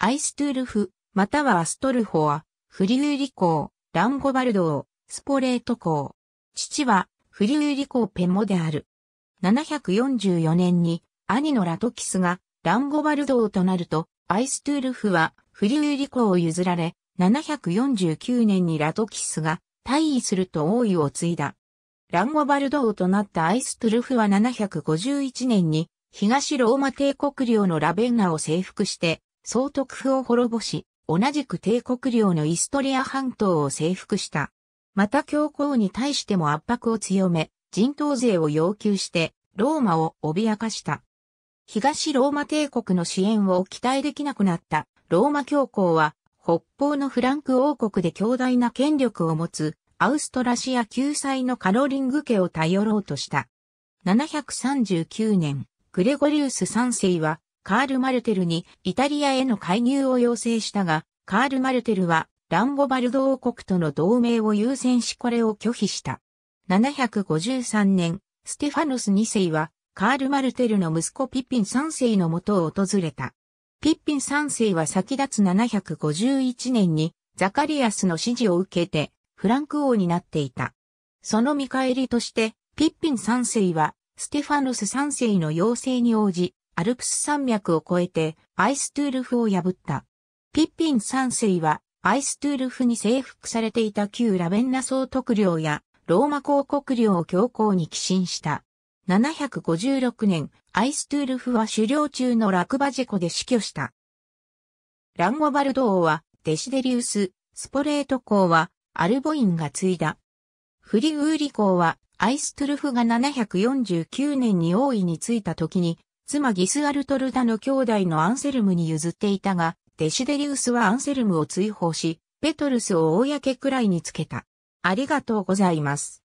アイストゥルフ、またはアストルフォは、フリューリ公、ランゴバルド王、スポレート公。父は、フリューリ公ペモである。744年に、兄のラトキスが、ランゴバルド王となると、アイストゥルフは、フリューリ公を譲られ、749年にラトキスが、退位すると王位を継いだ。ランゴバルド王となったアイストゥルフは751年に、東ローマ帝国領のラベンナを征服して、総督府を滅ぼし、同じく帝国領のイストリア半島を征服した。また教皇に対しても圧迫を強め、人頭税を要求して、ローマを脅かした。東ローマ帝国の支援を期待できなくなったローマ教皇は、北方のフランク王国で強大な権力を持つアウストラシア救済のカロリング家を頼ろうとした。739年、グレゴリウス3世はカール・マルテルにイタリアへの介入を要請したが、カール・マルテルはランゴバルド王国との同盟を優先しこれを拒否した。753年、ステファノス2世はカール・マルテルの息子ピッピン3世のもとを訪れた。ピッピン3世は先立つ751年にザカリアスの指示を受けてフランク王になっていた。その見返りとしてピッピン3世はステファノス3世の要請に応じアルプス山脈を越えてアイストゥールフを破った。ピッピン三世はアイストゥールフに征服されていた旧ラベンナ総督領やローマ公国領を強行に寄進した。756年、アイストゥールフは狩猟中の落馬事故で死去した。ランゴバルド王はデシデリウス、スポレート公はアルボインが継いだ。フリウーリ公はアイストゥルフが749年に王位についた時に妻ギスアルトルダの兄弟のアンセルムに譲っていたが、デシデリウスはアンセルムを追放し、ペトルスを公くらいにつけた。ありがとうございます。